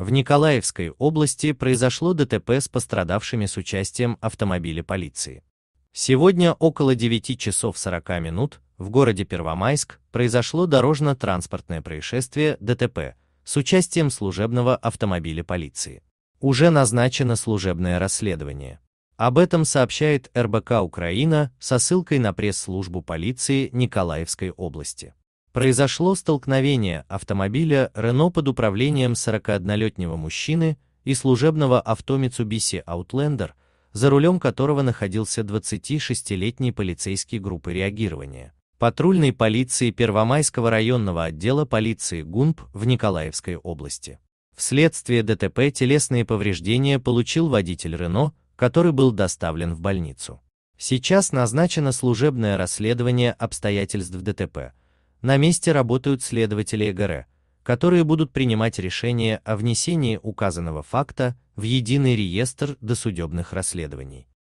В Николаевской области произошло ДТП с пострадавшими с участием автомобиля полиции. Сегодня около 9 часов 40 минут в городе Первомайск произошло дорожно-транспортное происшествие ДТП с участием служебного автомобиля полиции. Уже назначено служебное расследование. Об этом сообщает РБК Украина со ссылкой на пресс-службу полиции Николаевской области произошло столкновение автомобиля Renault под управлением 41-летнего мужчины и служебного авто Mitsubishi Outlander, за рулем которого находился 26-летний полицейский группы реагирования. Патрульной полиции Первомайского районного отдела полиции ГУНП в Николаевской области. Вследствие ДТП телесные повреждения получил водитель Рено, который был доставлен в больницу. Сейчас назначено служебное расследование обстоятельств ДТП, на месте работают следователи ЭГР, которые будут принимать решение о внесении указанного факта в единый реестр досудебных расследований.